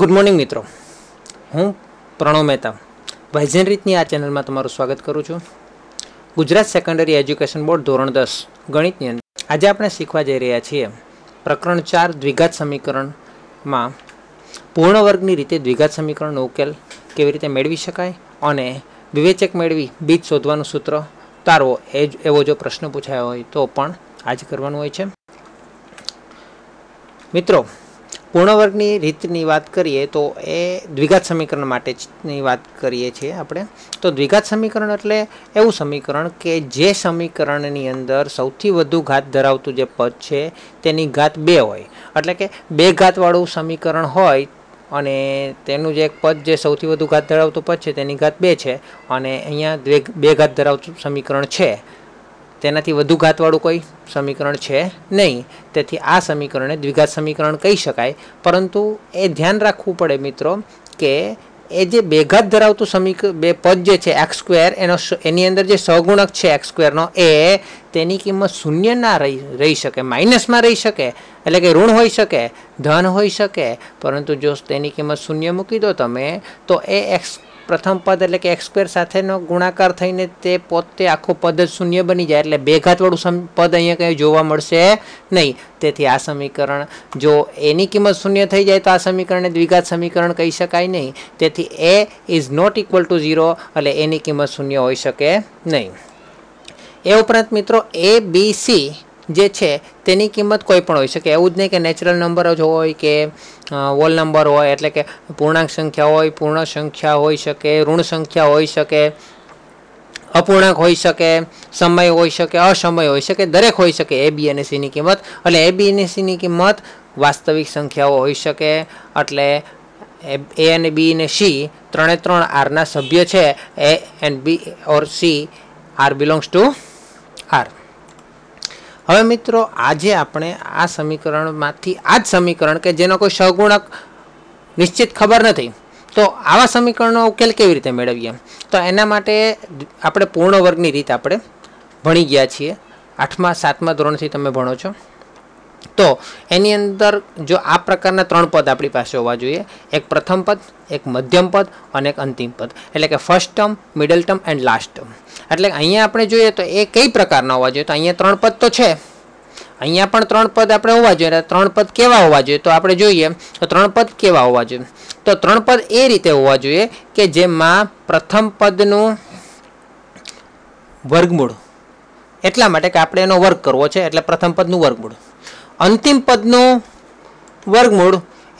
Good morning મિત્રો હું પ્રણવ મહેતા વાઇઝન રીતની આ ચેનલમાં તમારું સ્વાગત કરું છું ગુજરાત સેકન્ડરી એજ્યુકેશન બોર્ડ ધોરણ દસ ગણિતની અંદર આજે આપણે શીખવા જઈ રહ્યા છીએ પ્રકરણ ચાર દ્વિઘાત સમીકરણમાં પૂર્ણ વર્ગની રીતે દ્વિઘાત સમીકરણનો ઉકેલ કેવી રીતે મેળવી શકાય અને વિવેચક મેળવી બીજ શોધવાનું સૂત્ર તારવો એ એવો જો પ્રશ્ન પૂછાયો હોય તો પણ આજ કરવાનું હોય છે મિત્રો પૂર્ણવર્ગની રીતની વાત કરીએ તો એ દ્વિઘાત સમીકરણ માટેની વાત કરીએ છીએ આપણે તો દ્વિઘાત સમીકરણ એટલે એવું સમીકરણ કે જે સમીકરણની અંદર સૌથી વધુ ઘાત ધરાવતું જે પદ છે તેની ઘાત બે હોય એટલે કે બે ઘાતવાળું સમીકરણ હોય અને તેનું જે એક પદ જે સૌથી વધુ ઘાત ધરાવતું પદ છે તેની ઘાત બે છે અને અહીંયા બે ઘાત ધરાવતું સમીકરણ છે તેનાથી વધુ ઘાતવાળું કોઈ સમીકરણ છે નહીં તેથી આ સમીકરણને દ્વિઘાત સમીકરણ કહી શકાય પરંતુ એ ધ્યાન રાખવું પડે મિત્રો કે એ જે બેઘાત ધરાવતું સમીક બે પદ જે છે એક્સ સ્ક્વેર એનો એની અંદર જે સહગુણક છે એક્સ સ્ક્વેરનો એ તેની કિંમત શૂન્ય ના રહી રહી શકે માઇનસમાં રહી શકે એટલે કે ઋણ હોઈ શકે ધન હોઈ શકે પરંતુ જો તેની કિંમત શૂન્ય મૂકી દો તમે તો એ એક્સ પ્રથમ પદ એટલે કે એક્સ સ્ક્વેર સાથેનો ગુણાકાર થઈને તે પોતે આખું પદ જ શૂન્ય બની જાય એટલે ભેઘાતવાળું સમ પદ અહીંયા કંઈ જોવા મળશે નહીં તેથી આ સમીકરણ જો એની કિંમત શૂન્ય થઈ જાય તો આ સમીકરણને દ્વિઘાત સમીકરણ કહી શકાય નહીં તેથી A is not equal to zero એટલે એની કિંમત શૂન્ય હોઈ શકે નહીં એ ઉપરાંત મિત્રો એ બી સી જે છે તેની કિંમત કોઈ પણ હોઈ શકે એવું જ નહીં કે નેચરલ નંબર જ હોય કે વોલ નંબર હોય એટલે કે પૂર્ણાંક સંખ્યા હોય પૂર્ણ સંખ્યા હોઈ શકે ઋણ સંખ્યા હોઈ શકે અપૂર્ણાંક હોઈ શકે સમય હોઈ શકે અસમય હોઈ શકે દરેક હોઈ શકે એ બી અને સીની કિંમત એટલે એ બી અને સીની કિંમત વાસ્તવિક સંખ્યાઓ હોઈ શકે એટલે એ અને બી અને સી ત્રણે ત્રણ આરના સભ્ય છે A and B or C R belongs to R હવે મિત્રો આજે આપણે આ સમીકરણમાંથી આ જ સમીકરણ કે જેનો કોઈ સહગુણક નિશ્ચિત ખબર નથી તો આવા સમીકરણનો ઉકેલ કેવી રીતે મેળવીએ તો એના માટે આપણે પૂર્ણ વર્ગની રીત આપણે ભણી ગયા છીએ આઠમા સાતમા ધોરણથી તમે ભણો છો તો એની અંદર જો આ પ્રકારના ત્રણ પદ આપણી પાસે હોવા જોઈએ એક પ્રથમ પદ એક મધ્યમ પદ અને એક અંતિમ પદ એટલે કે first term middle term and last term એટલે અહીંયા આપણે જોઈએ તો એ કઈ પ્રકારના હોવા જોઈએ તો અહીંયા ત્રણ પદ તો છે અહીંયા પણ ત્રણ પદ આપણે હોવા જોઈએ ત્રણ પદ કેવા હોવા જોઈએ તો આપણે જોઈએ તો ત્રણ પદ કેવા હોવા જોઈએ તો ત્રણ પદ એ રીતે હોવા જોઈએ કે જેમાં પ્રથમ પદનું વર્ગમૂળ એટલા માટે કે આપણે એનો વર્ગ કરવો છે એટલે પ્રથમ પદનું વર્ગમૂળ અંતિમ પદનું વર્ગમૂળ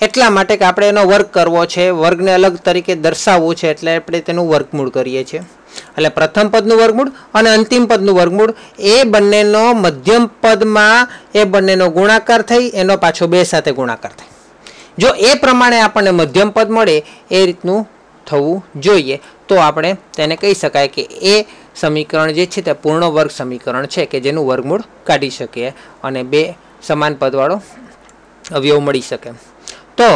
એટલા માટે કે આપણે એનો વર્ગ કરવો છે વર્ગને અલગ તરીકે દર્શાવવું છે એટલે આપણે તેનું વર્ગમૂળ કરીએ છીએ એટલે પ્રથમ પદનું વર્ગમૂળ અને અંતિમ પદનું વર્ગમૂળ એ બંનેનો મધ્યમ પદમાં એ બંનેનો ગુણાકાર થઈ એનો પાછો બે સાથે ગુણાકાર થાય જો એ પ્રમાણે આપણને મધ્યમ પદ મળે એ રીતનું થવું જોઈએ તો આપણે તેને કહી શકાય કે એ સમીકરણ જે છે તે પૂર્ણ વર્ગ સમીકરણ છે કે જેનું વર્ગમૂળ કાઢી શકીએ અને બે સમાન પદવાળો અવયવ મળી શકે તો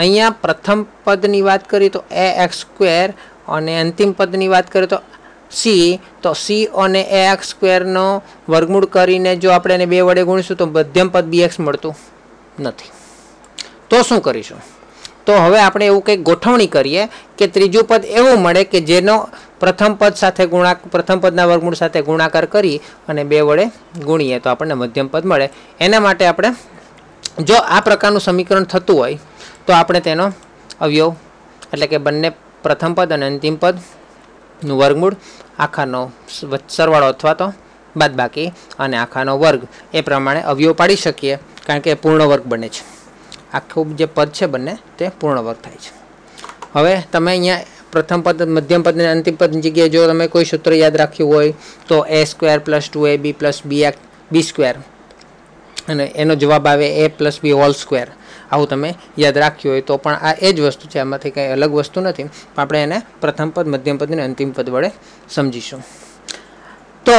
અહીંયા પ્રથમ પદની વાત કરીએ તો એ એક્સ સ્ક્વેર અને અંતિમ પદની વાત કરીએ તો સી તો સી અને એ એક્સ સ્ક્વેરનો વર્ગમૂળ કરીને જો આપણે એને બે વડે ગુણીશું તો મધ્યમ પદ બી એક્સ મળતું નથી તો શું કરીશું તો હવે આપણે એવું કંઈક ગોઠવણી કરીએ કે ત્રીજું પદ એવું મળે કે જેનો પ્રથમ પદ સાથે ગુણા પ્રથમ પદના વર્ગમૂળ સાથે ગુણાકાર કરી અને બે વડે ગુણીએ તો આપણને મધ્યમ પદ મળે એના માટે આપણે જો આ પ્રકારનું સમીકરણ થતું હોય તો આપણે તેનો અવયવ એટલે કે બંને પ્રથમ પદ અને અંતિમ પદનું વર્ગમૂળ આખાનો સરવાળો અથવા તો બાદબાકી અને આખાનો વર્ગ એ પ્રમાણે અવયવ પાડી શકીએ કારણ કે પૂર્ણ વર્ગ બને છે આખું જે પદ છે બંને તે પૂર્ણવર્ગ થાય છે હવે તમે અહીંયા પ્રથમ પદ મધ્યમ પદ અને અંતિમ પદની જગ્યાએ જો તમે કોઈ સૂત્ર યાદ રાખ્યું હોય તો A square plus two A B plus B એક બી સ્ક્વેર અને એનો જવાબ આવે A plus B whole square આવું તમે યાદ રાખ્યું હોય તો પણ આ એ જ વસ્તુ છે એમાંથી કંઈ અલગ વસ્તુ નથી પણ આપણે એને પ્રથમ પદ મધ્યમ પદ અને અંતિમ પદ વડે સમજીશું તો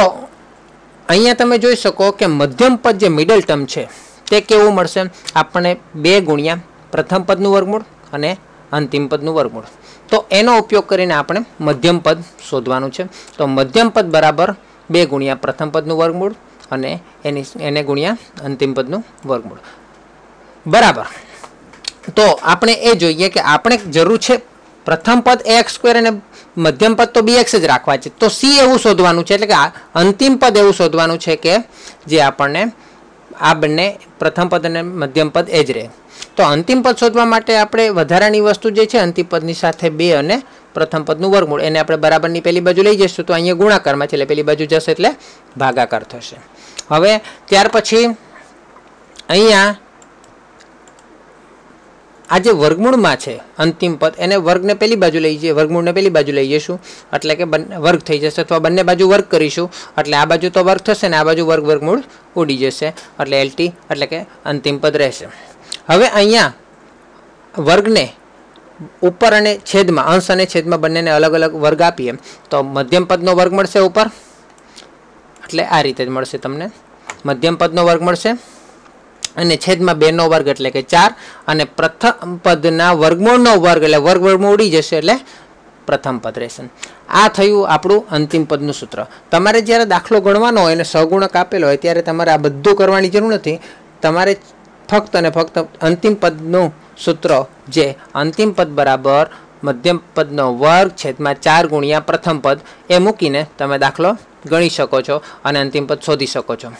અહીંયા તમે જોઈ શકો કે મધ્યમ પદ જે મિડલ ટર્મ છે તે કેવું મળશે આપણને બે ગુણ્યા પ્રથમ પદનું વર્ગમૂળ અને અંતિમ પદનું વર્ગમૂળ તો એનો ઉપયોગ કરીને આપણે મધ્યમ પદ શોધવાનું છે તો મધ્યમ પદ બરાબર બે ગુણ્યા પ્રથમ પદનું વર્ગમૂળ અને એની એને ગુણ્યા અંતિમ પદનું વર્ગમૂળ બરાબર તો આપણે એ જોઈએ કે આપણે જરૂર છે પ્રથમ પદ એક્સ સ્ક્વેર અને મધ્યમ પદ તો બી એક્સ જ રાખવા છે તો સી એવું શોધવાનું છે એટલે કે અંતિમ પદ એવું શોધવાનું છે કે જે આપણને આ બંને પ્રથમ પદ અને મધ્યમ પદ એ જ રહે તો અંતિમ પદ શોધવા માટે આપણે વધારાની વસ્તુ જે છે અંતિમ પદની સાથે બે અને પ્રથમ પદનું વર્ગમૂળ એને આપણે બરાબરની પહેલી બાજુ લઈ જઈશું તો અહીંયા ગુણાકારમાં છે એટલે પહેલી બાજુ જશે એટલે ભાગાકાર થશે હવે ત્યાર પછી અહીંયા આ જે વર્ગમૂળમાં છે અંતિમ પદ એને વર્ગને પહેલી બાજુ લઈ જઈએ વર્ગમૂળને પહેલી બાજુ લઈ જઈશું એટલે કે વર્ગ થઈ જશે અથવા બંને બાજુ વર્ગ કરીશું એટલે આ બાજુ તો વર્ગ થશે ને આ બાજુ વર્ગ વર્ગમૂળ ઉડી જશે એટલે એલટી એટલે કે અંતિમ પદ રહેશે હવે અહીંયા વર્ગને ઉપર અને છેદમાં અંશ અને છેદમાં બંનેને અલગ અલગ વર્ગ આપીએ તો મધ્યમ પદનો વર્ગ મળશે ઉપર એટલે આ રીતે જ મળશે તમને મધ્યમ પદનો વર્ગ મળશે અને છેદમાં બેનો વર્ગ એટલે કે ચાર અને પ્રથમ પદના વર્ગમૂળનો વર્ગ એટલે વર્ગ વર્ગમૂળ ઉડી જશે એટલે પ્રથમ પદ રહેશે આ થયું આપણું અંતિમ પદનું સૂત્ર તમારે જ્યારે દાખલો ગણવાનો હોય અને સહગુણક આપેલો હોય ત્યારે તમારે આ બધું કરવાની જરૂર નથી તમારે ફક્ત અને ફક્ત અંતિમ પદનું સૂત્ર જે અંતિમ પદ બરાબર મધ્યમ પદનો વર્ગ છેદમાં ચાર ગુણ્યા પ્રથમ પદ એ મૂકીને તમે દાખલો ગણી શકો છો અને અંતિમ પદ શોધી શકો છો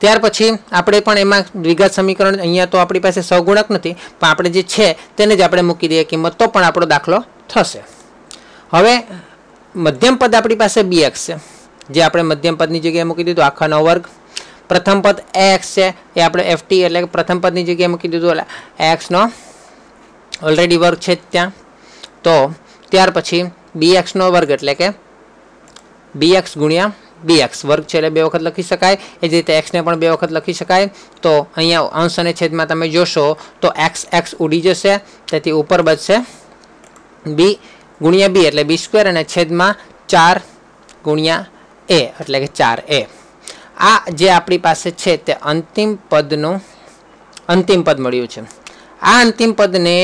ત્યાર પછી આપણે પણ એમાં વિગત સમીકરણ અહીંયા તો આપણી પાસે સહગુણક નથી પણ આપણે જે છે તેને જ આપણે મૂકી દઈએ કિંમત તો પણ આપણો દાખલો થશે હવે મધ્યમ પદ આપણી પાસે બી એક્સ છે જે આપણે મધ્યમ પદની જગ્યાએ મૂકી દીધું આખાનો વર્ગ પ્રથમ પદ એક્સ છે એ આપણે એફટી એટલે પ્રથમ પદની જગ્યાએ મૂકી દીધું એટલે એક્સનો ઓલરેડી વર્ગ છે ત્યાં તો ત્યાર પછી બી એક્સનો વર્ગ એટલે કે બી એક્સ ગુણ્યા બે એક્સ વર્ગ છે એટલે બે વખત લખી શકાય એ જ રીતે એક્સને પણ બે વખત લખી શકાય તો અહીંયા અંશ અને છેદમાં તમે જોશો તો એક્સ એક્સ ઉડી જશે તેથી ઉપર બચશે બી ગુણ્યા બી એટલે બી સ્ક્વેર અને છેદમાં ચાર ગુણ્યા એ એટલે કે ચાર એ આ જે આપણી પાસે છે તે અંતિમ પદનું અંતિમ પદ મળ્યું છે આ અંતિમ પદને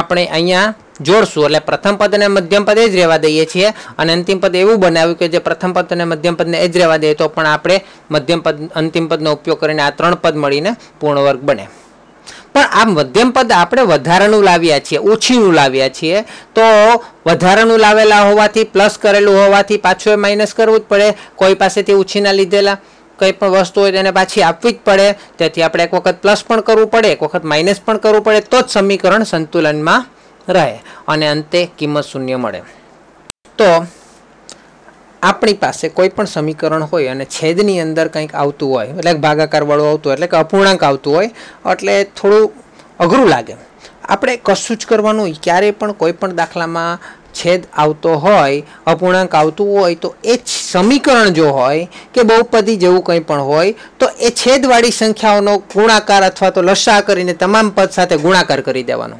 આપણે અહીંયા જોડશું એટલે પ્રથમ પદ અને મધ્યમ પદ એ જ રહેવા દઈએ છીએ અને અંતિમ પદ એવું બનાવ્યું કે જે પ્રથમ પદ અને મધ્યમ પદને એ જ રહેવા દઈએ તો પણ આપણે મધ્યમ પદ અંતિમ પદનો ઉપયોગ કરીને આ ત્રણ પદ મળીને પૂર્ણવર્ગ બને પણ આ મધ્યમ પદ આપણે વધારાનું લાવ્યા છીએ ઓછીનું લાવ્યા છીએ તો વધારાનું લાવેલા હોવાથી પ્લસ કરેલું હોવાથી પાછું એ માઇનસ કરવું જ પડે કોઈ પાસેથી ઓછીના લીધેલા કંઈ પણ વસ્તુ હોય તેને પાછી આપવી જ પડે તેથી આપણે એક વખત પ્લસ પણ કરવું પડે એક વખત માઇનસ પણ કરવું પડે તો જ સમીકરણ સંતુલનમાં રહે અને અંતે કિંમત શૂન્ય મળે તો આપણી પાસે કોઈ પણ સમીકરણ હોય અને છેદની અંદર કંઈક આવતું હોય એટલે ભાગાકારવાળું આવતું હોય એટલે કે અપૂર્ણાંક આવતું હોય એટલે થોડું અઘરું લાગે આપણે કશું જ કરવાનું ક્યારેય પણ કોઈ પણ દાખલામાં છેદ આવતો હોય અપૂર્ણાંક આવતું હોય તો એ સમીકરણ જો હોય કે બહુપદી જેવું કંઈ પણ હોય તો એ છેદવાળી સંખ્યાઓનો ગુણાકાર અથવા તો લસા કરીને તમામ પદ સાથે ગુણાકાર કરી દેવાનો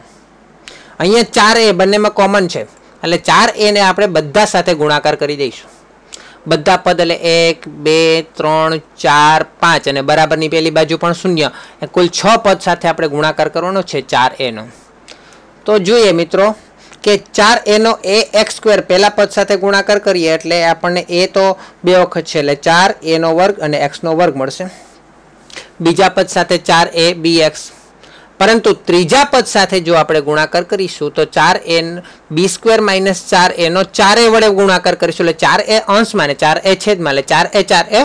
અહીંયા ચાર એ બંનેમાં કોમન છે એટલે ચાર એને આપણે બધા સાથે ગુણાકાર કરી દઈશું બધા પદ એટલે એક બે ત્રણ ચાર પાંચ અને બરાબરની પહેલી બાજુ પણ શૂન્ય કુલ છ પદ સાથે આપણે ગુણાકાર કરવાનો છે ચાર એનો તો જોઈએ મિત્રો કે ચાર એનો એ એક્સ સ્ક્વેર પહેલા પદ સાથે ગુણાકાર કરીએ એટલે આપણને એ તો બે વખત છે એટલે ચાર એનો વર્ગ અને એક્સનો વર્ગ મળશે બીજા પદ સાથે ચાર એ બી એક્સ પરંતુ ત્રીજા પદ સાથે જો આપણે ગુણાકાર કરીશું તો ચાર એન બી સ્ક્વેર માઇનસ ચાર એનો ચાર એ વડે ગુણાકાર કરીશું એટલે ચાર એ અંશમાં ને ચાર એ છેદમાં એટલે ચાર એ ચાર એ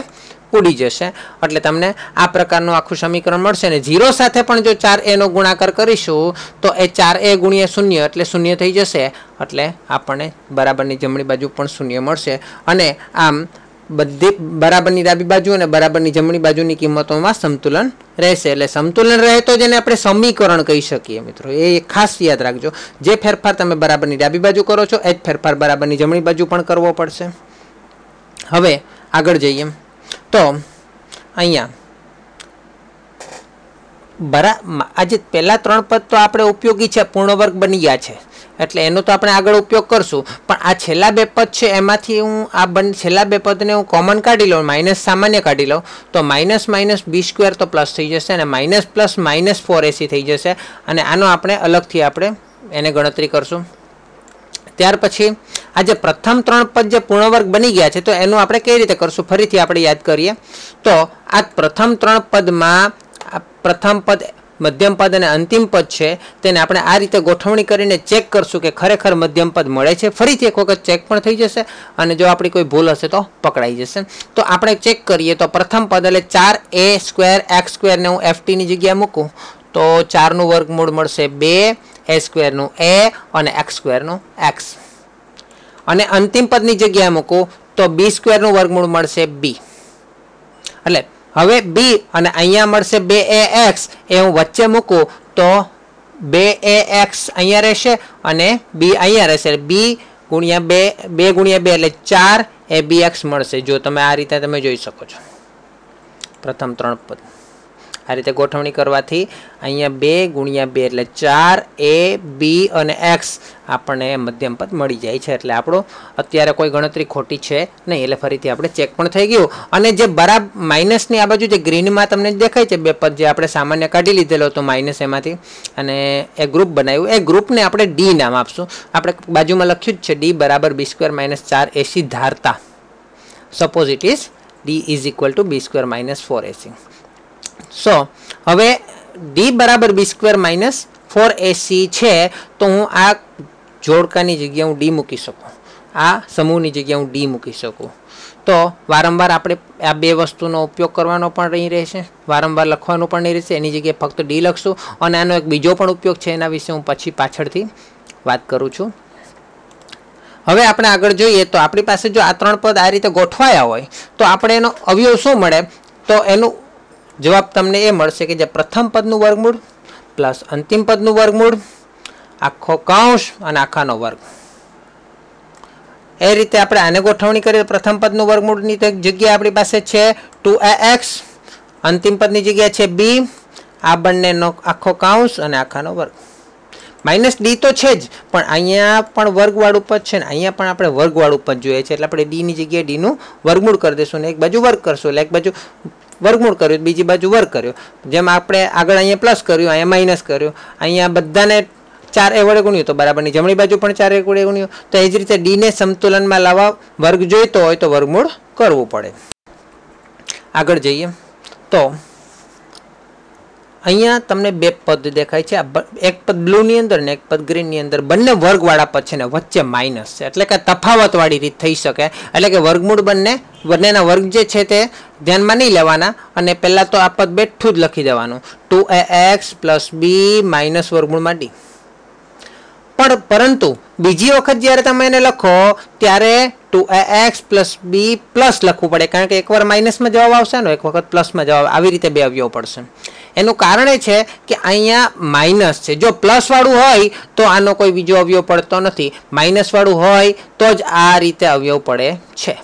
ઉડી જશે એટલે તમને આ પ્રકારનું આખું સમીકરણ મળશે અને ઝીરો સાથે પણ જો ચાર એનો ગુણાકાર કરીશું તો એ ચાર એ ગુણ્યા શૂન્ય એટલે શૂન્ય થઈ જશે એટલે આપણને બરાબરની જમણી બાજુ પણ શૂન્ય મળશે અને આમ બધી બરાબરની ડાબી બાજુ અને બરાબરની જમણી બાજુની કિંમતોમાં સંતુલન રહેશે એટલે સંતુલન રહે તો જેને આપણે સમીકરણ કહી શકીએ મિત્રો એ ખાસ યાદ રાખજો જે ફેરફાર તમે બરાબરની ડાબી બાજુ કરો છો એ જ ફેરફાર બરાબરની જમણી બાજુ પણ કરવો પડશે હવે આગળ જઈએ તો અહીંયા બરા આજે પહેલાં ત્રણ પદ તો આપણે ઉપયોગી છે પૂર્ણ વર્ગ બની ગયા છે એટલે એનો તો આપણે આગળ ઉપયોગ કરશું પણ આ છેલ્લા બે પદ છે એમાંથી હું આ બન છેલ્લા બે પદને હું કોમન કાઢી લઉં માઇનસ સામાન્ય કાઢી લઉં તો માઇનસ માઇનસ બી સ્ક્વેર તો પ્લસ થઈ જશે અને minus plus minus four AC થઈ જશે અને આનો આપણે અલગથી આપણે એને ગણતરી કરશું ત્યાર પછી આ જે પ્રથમ ત્રણ પદ જે પૂર્ણવર્ગ બની ગયા છે તો એનું આપણે કઈ રીતે કરશું ફરીથી આપણે યાદ કરીએ તો આ પ્રથમ ત્રણ પદમાં પ્રથમ પદ મધ્યમ પદ અને અંતિમ પદ છે તેને આપણે આ રીતે ગોઠવણી કરીને ચેક કરશું કે ખરેખર મધ્યમ પદ મળે છે ફરીથી એક વખત ચેક પણ થઈ જશે અને જો આપણી કોઈ ભૂલ હશે તો પકડાઈ જશે તો આપણે ચેક કરીએ તો પ્રથમ પદ એટલે ચાર એ સ્ક્વેર એક્સ સ્ક્વેરને હું એફટીની જગ્યાએ મૂકું તો ચારનું વર્ગમૂળ મળશે બે એ સ્ક્વેરનું એ અને એક્સ સ્ક્વેરનું એક્સ અને અંતિમ પદની જગ્યાએ મૂકું તો બી સ્ક્વેરનું વર્ગમૂળ મળશે બી એટલે હવે બી અને અહીંયા મળશે બે એ એક્સ એ હું વચ્ચે મૂકું તો બે એ એક્સ અહીંયા રહેશે અને બી અહીંયા રહેશે બી ગુણ્યા બે બે ગુણ્યા બે એટલે ચાર એ બી એક્સ મળશે જો તમે આ રીતે તમે જોઈ શકો છો પ્રથમ ત્રણ પદ આ રીતે ગોઠવણી કરવાથી અહીંયા બે ગુણ્યા બે એટલે ચાર એ બી અને એક્સ આપણને મધ્યમ પદ મળી જાય છે એટલે આપણો અત્યારે કોઈ ગણતરી ખોટી છે નહીં એટલે ફરીથી આપણે ચેક પણ થઈ ગયું અને જે બરાબર માઇનસની આ બાજુ જે ગ્રીનમાં તમને દેખાય છે બે પદ જે આપણે સામાન્ય કાઢી લીધેલો હતો માઇનસ એમાંથી અને એ ગ્રુપ બનાવ્યું એ ગ્રુપને આપણે ડી નામ આપશું આપણે બાજુમાં લખ્યું જ છે ડી બરાબર બી સ્ક્વેર માઇનસ ચાર એસી ધારતા suppose it is D is equal to B square minus four AC so હવે ડી બરાબર B square minus four AC છે તો હું આ જોડકાની જગ્યા હું ડી મૂકી શકું આ સમૂહની જગ્યા હું ડી મૂકી શકું તો વારંવાર આપણે આ બે વસ્તુનો ઉપયોગ કરવાનો પણ નહીં રહેશે વારંવાર લખવાનું પણ નહીં રહેશે એની જગ્યાએ ફક્ત ડી લખશું અને આનો એક બીજો પણ ઉપયોગ છે એના વિશે હું પછી પાછળથી વાત કરું છું હવે આપણે આગળ જોઈએ તો આપણી પાસે જો આ ત્રણ પદ આ રીતે ગોઠવાયા હોય તો આપણે એનો અવયવ શું મળે તો એનું જવાબ તમને એ મળશે કે જે પ્રથમ પદનું વર્ગમૂળ પ્લસ અંતિમ પદનું વર્ગમૂળ આખો કૌંસ અને આખાનો વર્ગ એ રીતે આપણે આને ગોઠવણી કરીએ પ્રથમ પદનું વર્ગમૂળની તો એક જગ્યા આપણી પાસે છે ટુ એ એક્સ અંતિમ પદની જગ્યા છે બી આ બંનેનો આખો કૌંસ અને આખાનો વર્ગ માઇનસ ડી તો છે જ પણ અહીંયા પણ વર્ગવાળું પદ છે ને અહીંયા પણ આપણે વર્ગવાળું પદ જોઈએ છે એટલે આપણે ડીની જગ્યાએ ડીનું વર્ગમૂળ કરી દઈશું ને એક બાજુ વર્ગ કરશું એટલે એક બાજુ વર્ગમૂળ કર્યું બીજી બાજુ વર્ગ કર્યો જેમ આપણે આગળ અહીંયા પ્લસ કર્યું અહીંયા માઇનસ કર્યું અહીંયા બધાને ચાર એ વડે ગુણ્યું તો બરાબરની જમણી બાજુ પણ ચાર એ વડે ગુણ્યું તો એ જ રીતે ડીને સંતુલનમાં લાવવા વર્ગ જોઈતો હોય તો વર્ગમૂળ કરવું પડે આગળ જઈએ તો અહીંયા તમને બે પદ દેખાય છે એક પદ બ્લુની અંદર ને એક પદ ગ્રીનની અંદર બંને વર્ગવાળા પદ છે ને વચ્ચે માઇનસ છે એટલે કે તફાવતવાળી રીત થઈ શકે એટલે કે વર્ગમૂળ બંને બંનેના વર્ગ જે છે તે ધ્યાનમાં નહીં લેવાના અને પહેલાં તો આ પદ બેઠું જ લખી દેવાનું two A X plus B minus વર્ગમૂળમાં ડી પણ પરંતુ બીજી વખત જ્યારે તમે એને લખો ત્યારે two A X plus B plus લખવું પડે કારણ કે એકવાર માઇનસમાં જવાબ આવશે ને એક વખત પ્લસમાં જવાબ આવી રીતે બે અવયવ પડશે એનું કારણ એ છે કે અહીંયા માઇનસ છે જો પ્લસવાળું હોય તો આનો કોઈ બીજો અવયવ પડતો નથી માઇનસવાળું હોય તો જ આ રીતે અવયવ પડે છે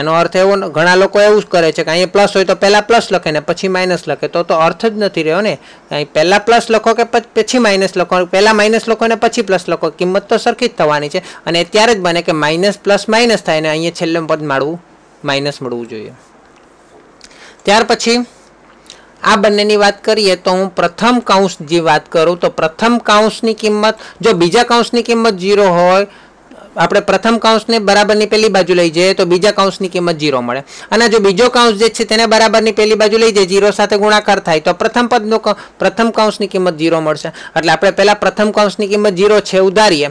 એનો અર્થ એવો ઘણા લોકો એવું જ કરે છે કે અહીંયા પ્લસ હોય તો પહેલાં પ્લસ લખે ને પછી માઇનસ લખે તો તો અર્થ જ નથી રહ્યો ને અહીં પહેલાં પ્લસ લખો કે પછી માઇનસ લખો પહેલાં માઇનસ લખો ને પછી પ્લસ લખો કિંમત તો સરખી જ થવાની છે અને ત્યારે જ બને કે માઇનસ પ્લસ માઇનસ થાય ને અહીંયા છેલ્લે પદ માળવું માઇનસ મળવું જોઈએ ત્યાર પછી આ બંનેની વાત કરીએ તો હું પ્રથમ કાઉન્સ જે વાત કરું તો પ્રથમ કાઉન્સની કિંમત જો બીજા કાઉન્સની કિંમત જીરો હોય આપણે પ્રથમ કાઉન્સને બરાબરની પહેલી બાજુ લઈ જઈએ તો બીજા કાઉન્સની કિંમત જીરો મળે અને જો બીજો કાઉન્સ જે છે તેને બરાબરની પહેલી બાજુ લઈ જઈએ જીરો સાથે ગુણાકાર થાય તો પ્રથમ પદનો પ્રથમ કાઉન્સની કિંમત જીરો મળશે એટલે આપણે પહેલાં પ્રથમ કાઉન્સની કિંમત જીરો છે ઉધારીએ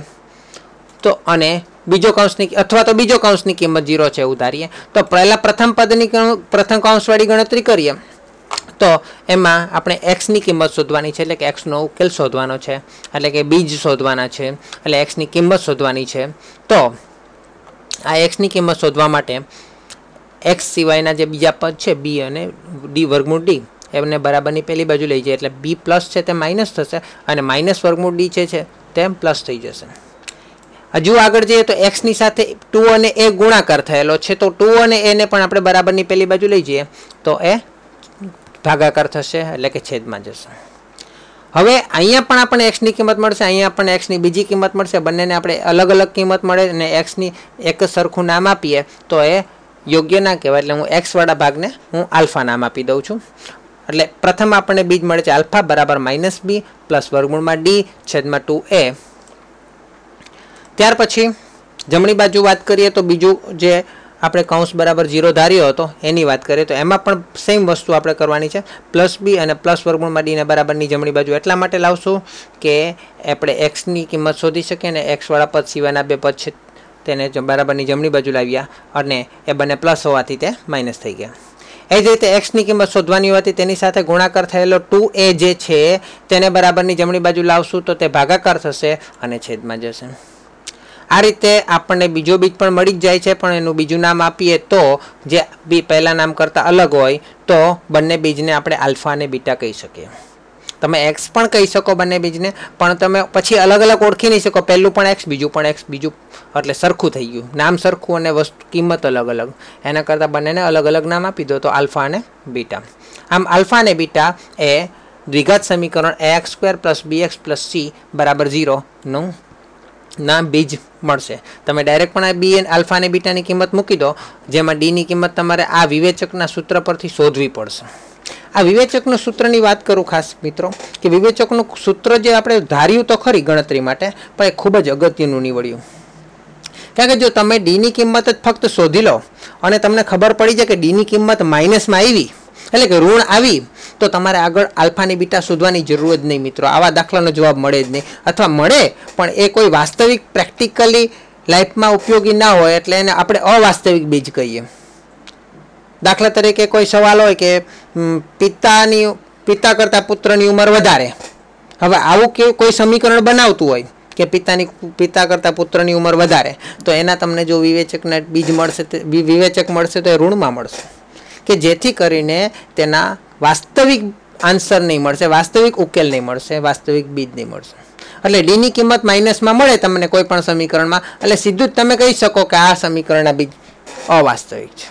તો અને બીજો કૌંસની અથવા તો બીજો કૌંસની કિંમત ઝીરો છે ઉધારીએ તો પહેલાં પ્રથમ પદની પ્રથમ કૌંસવાળી ગણતરી કરીએ તો એમાં આપણે એક્સની કિંમત શોધવાની છે એટલે કે એક્સનો ઉકેલ શોધવાનો છે એટલે કે બીજ શોધવાના છે એટલે એક્સની કિંમત શોધવાની છે તો આ એક્સની કિંમત શોધવા માટે એક્સ સિવાયના જે બીજા પદ છે બી અને ડી વર્ગમૂળ ડી એમને બરાબરની પહેલી બાજુ લઈ જઈએ એટલે બી પ્લસ છે તે માઇનસ થશે અને માઇનસ વર્ગમૂળ ડી છે છે તેમ પ્લસ થઈ જશે હજુ આગળ જઈએ તો એક્સની સાથે ટુ અને એ ગુણાકાર થયેલો છે તો ટુ અને એને પણ આપણે બરાબરની પહેલી બાજુ લઈ જઈએ તો એ ભાગાકાર થશે એટલે કે છેદમાં જશે હવે અહીંયા પણ આપણને એક્સની કિંમત મળશે અહીંયા પણ એક્સની બીજી કિંમત મળશે બંનેને આપણે અલગ અલગ કિંમત મળે અને એક્સની એક સરખું નામ આપીએ તો એ યોગ્ય ના કહેવાય એટલે હું એક્સવાળા ભાગને હું આલ્ફા નામ આપી દઉં છું એટલે પ્રથમ આપણને બીજ મળે છે આલ્ફા બરાબર માઇનસ બી પ્લસ વર્ગમૂળમાં ડી છેદમાં ટુ એ ત્યાર પછી જમણી બાજુ વાત કરીએ તો બીજું જે આપણે કૌંસ બરાબર જીરો ધાર્યો હતો એની વાત કરીએ તો એમાં પણ સેમ વસ્તુ આપણે કરવાની છે પ્લસ બી અને પ્લસ વર્ગમૂળમાં ડીને બરાબરની જમણી બાજુ એટલા માટે લાવશું કે આપણે એક્સની કિંમત શોધી શકીએ અને એક્સવાળા પદ સિવાયના બે પદ છે તેને બરાબરની જમણી બાજુ લાવ્યા અને એ બંને પ્લસ હોવાથી તે માઇનસ થઈ ગયા એ જ રીતે એક્સની કિંમત શોધવાની હતી તેની સાથે ગુણાકાર થયેલો ટુ એ જે છે તેને બરાબરની જમણી બાજુ લાવશું તો તે ભાગાકાર થશે અને છેદમાં જશે આ રીતે આપણને બીજો બીજ પણ મળી જ જાય છે પણ એનું બીજું નામ આપીએ તો જે બી પહેલાં નામ કરતાં અલગ હોય તો બંને બીજને આપણે આલ્ફા અને બીટા કહી શકીએ તમે એક્સ પણ કહી શકો બંને બીજને પણ તમે પછી અલગ અલગ ઓળખી નહીં શકો પહેલું પણ એક્સ બીજું પણ એક્સ બીજું એટલે સરખું થઈ ગયું નામ સરખું અને વસ્તુ કિંમત અલગ અલગ એના કરતાં બંનેને અલગ અલગ નામ આપી દો તો આલ્ફા અને બીટા આમ આલ્ફા અને બીટા એ દ્વિઘાત સમીકરણ A X square plus B X plus C બરાબર ઝીરોનું ના બીજ મળશે તમે ડાયરેક્ટ પણ આ બી એન આલ્ફા અને બીટાની કિંમત મૂકી દો જેમાં ડીની કિંમત તમારે આ વિવેચકના સૂત્ર પરથી શોધવી પડશે આ વિવેચકનું સૂત્રની વાત કરું ખાસ મિત્રો કે વિવેચકનું સૂત્ર જે આપણે ધાર્યું તો ખરી ગણતરી માટે પણ એ ખૂબ જ અગત્યનું નીવડ્યું કારણ કે જો તમે ડીની કિંમત જ ફક્ત શોધી લો અને તમને ખબર પડી જાય કે ડીની કિંમત માઇનસમાં આવી એટલે કે ઋણ આવી તો તમારે આગળ આલ્ફાની બીટા શોધવાની જરૂર જ નહીં મિત્રો આવા દાખલાનો જવાબ મળે જ નહીં અથવા મળે પણ એ કોઈ વાસ્તવિક પ્રેક્ટિકલી લાઈફમાં ઉપયોગી ના હોય એટલે એને આપણે અવાસ્તવિક બીજ કહીએ દાખલા તરીકે કોઈ સવાલ હોય કે પિતાની પિતા કરતાં પુત્રની ઉંમર વધારે હવે આવું કે કોઈ સમીકરણ બનાવતું હોય કે પિતાની પિતા કરતાં પુત્રની ઉંમર વધારે તો એના તમને જો વિવેચકને બીજ મળશે વિવેચક મળશે તો એ ઋણમાં મળશે કે જેથી કરીને તેના વાસ્તવિક આન્સર નહીં મળશે વાસ્તવિક ઉકેલ નહીં મળશે વાસ્તવિક બીજ નહીં મળશે એટલે ડીની કિંમત માઇનસમાં મળે તમને કોઈ પણ સમીકરણમાં એટલે સીધું જ તમે કહી શકો કે આ સમીકરણના બીજ અવાસ્તવિક છે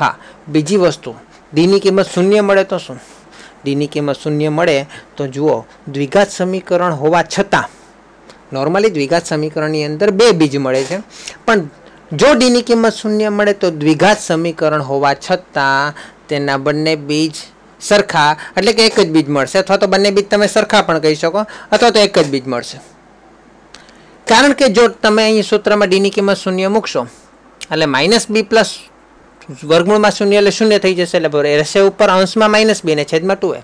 હા બીજી વસ્તુ ડીની કિંમત શૂન્ય મળે તો શું ડીની કિંમત શૂન્ય મળે તો જુઓ દ્વિઘાત સમીકરણ હોવા છતાં નોર્મલી દ્વિઘાત સમીકરણની અંદર બે બીજ મળે છે પણ જો ડીની કિંમત શૂન્ય મળે તો દ્વિઘાત સમીકરણ હોવા છતાં તેના બંને બીજ સરખા એટલે કે એક જ બીજ મળશે અથવા તો બંને બીજ તમે સરખા પણ કહી શકો અથવા તો એક જ બીજ મળશે કારણ કે જો તમે અહીં સૂત્રમાં ડીની કિંમત શૂન્ય મૂકશો એટલે માઇનસ બી પ્લસ વર્ગમૂળમાં શૂન્ય એટલે શૂન્ય થઈ જશે એટલે રહેશે ઉપર અંશમાં માઇનસ બી ને છેદમાં ટુ એ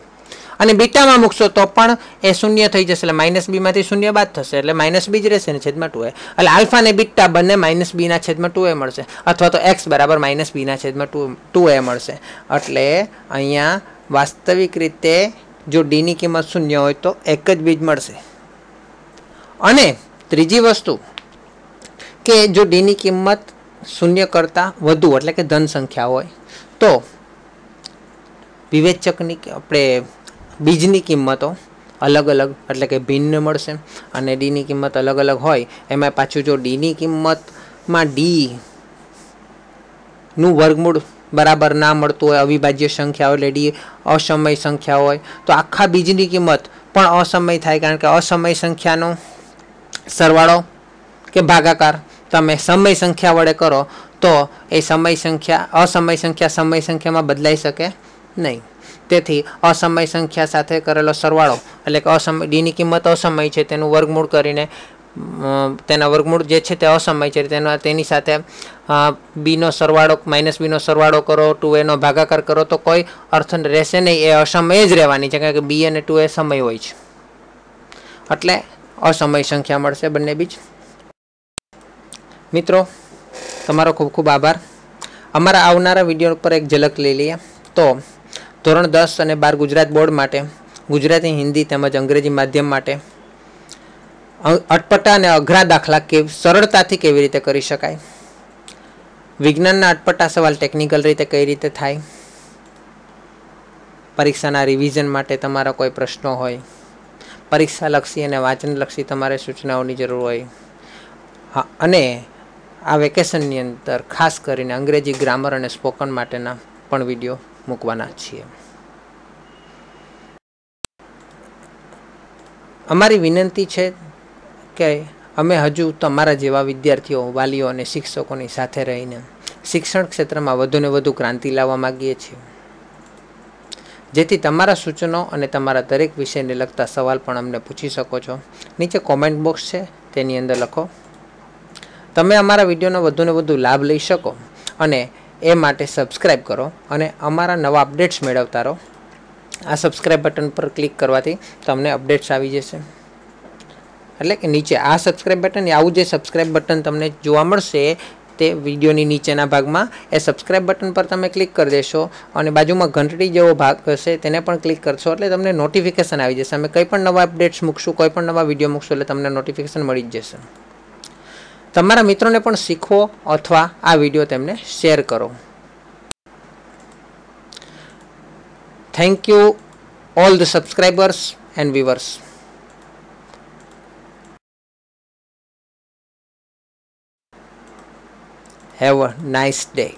અને બીટામાં મૂકશો તો પણ એ શૂન્ય થઈ જશે એટલે માઇનસ બીમાંથી શૂન્ય બાદ થશે એટલે માઇનસ બી જ રહેશે ને છેદમાં ટુ એ એટલે આલ્ફા અને બીટા બંને માઇનસ બીના છેદમાં ટુ એ મળશે અથવા તો એક્સ બરાબર માઇનસ બીના છેદમાં ટુ ટુ એ મળશે એટલે અહીંયા વાસ્તવિક રીતે જો ડીની કિંમત શૂન્ય હોય તો એક જ બીજ મળશે અને ત્રીજી વસ્તુ કે જો ડીની કિંમત શૂન્ય કરતાં વધુ એટલે કે ધન સંખ્યા હોય તો વિવેચકની આપણે બીજની કિંમતો અલગ અલગ એટલે કે ભિન્ન મળશે અને ડીની કિંમત અલગ અલગ હોય એમાં પાછું જો ડીની કિંમતમાં ડીનું વર્ગમૂળ બરાબર ના મળતું હોય અવિભાજ્ય સંખ્યા હોય એટલે ડી અસમય સંખ્યા હોય તો આખા બીજની કિંમત પણ અસમય થાય કારણ કે અસમય સંખ્યાનો સરવાળો કે ભાગાકાર તમે સમય સંખ્યા વડે કરો તો એ સમય સંખ્યા અસમય સંખ્યા સમય સંખ્યામાં બદલાઈ શકે નહીં તેથી અસમય સંખ્યા સાથે કરેલો સરવાળો એટલે કે અસમય ડીની કિંમત અસમય છે તેનું વર્ગમૂળ કરીને તેના વર્ગમૂળ જે છે તે અસમય છે તેના તેની સાથે બીનો સરવાળો માઇનસ બીનો સરવાળો કરો ટુ એનો ભાગાકાર કરો તો કોઈ અર્થ રહેશે નહીં એ અસમય જ રહેવાની છે કારણ કે બી અને ટુ એ સમય હોય છે એટલે અસમય સંખ્યા મળશે બંને બીજ મિત્રો તમારો ખૂબ ખૂબ આભાર અમારા આવનારા વિડીયો ઉપર એક ઝલક લઈ લઈએ તો ધોરણ દસ અને બાર ગુજરાત બોર્ડ માટે ગુજરાતી હિન્દી તેમજ અંગ્રેજી માધ્યમ માટે અટપટા અને અઘરા દાખલા કે સરળતાથી કેવી રીતે કરી શકાય વિજ્ઞાનના અટપટા સવાલ ટેકનિકલ રીતે કઈ રીતે થાય પરીક્ષાના રિવિઝન માટે તમારા કોઈ પ્રશ્નો હોય પરીક્ષાલક્ષી અને વાંચનલક્ષી તમારે સૂચનાઓની જરૂર હોય હા અને આ વેકેશનની અંદર ખાસ કરીને અંગ્રેજી ગ્રામર અને સ્પોકન માટેના પણ વિડીયો મૂકવાના છીએ અમારી વિનંતી છે કે અમે હજુ તમારા જેવા વિદ્યાર્થીઓ વાલીઓ અને શિક્ષકોની સાથે રહીને શિક્ષણ ક્ષેત્રમાં વધુને વધુ ક્રાંતિ લાવવા માગીએ છીએ જેથી તમારા સૂચનો અને તમારા દરેક વિષયને લગતા સવાલ પણ અમને પૂછી શકો છો નીચે કોમેન્ટ બોક્સ છે તેની અંદર લખો તમે અમારા વિડીયોનો વધુને વધુ લાભ લઈ શકો અને એ માટે સબસ્ક્રાઈબ કરો અને અમારા નવા અપડેટ્સ મેળવતા રહો આ સબસ્ક્રાઈબ બટન પર ક્લિક કરવાથી તમને અપડેટ્સ આવી જશે એટલે કે નીચે આ સબસ્ક્રાઈબ બટન આવું જે સબસ્ક્રાઈબ બટન તમને જોવા મળશે તે વિડીયોની નીચેના ભાગમાં એ સબસ્ક્રાઇબ બટન પર તમે ક્લિક કરી દેશો અને બાજુમાં ઘંટડી જેવો ભાગ હશે તેને પણ ક્લિક કરશો એટલે તમને નોટિફિકેશન આવી જશે અમે કંઈ પણ નવા અપડેટ્સ મૂકશું કોઈ પણ નવા વિડીયો મૂકશું એટલે તમને નોટિફિકેશન મળી જ જશે તમારા મિત્રોને પણ શીખવો અથવા આ વિડીયો તેમને શેર કરો thank you all the subscribers and viewers. Have a nice day.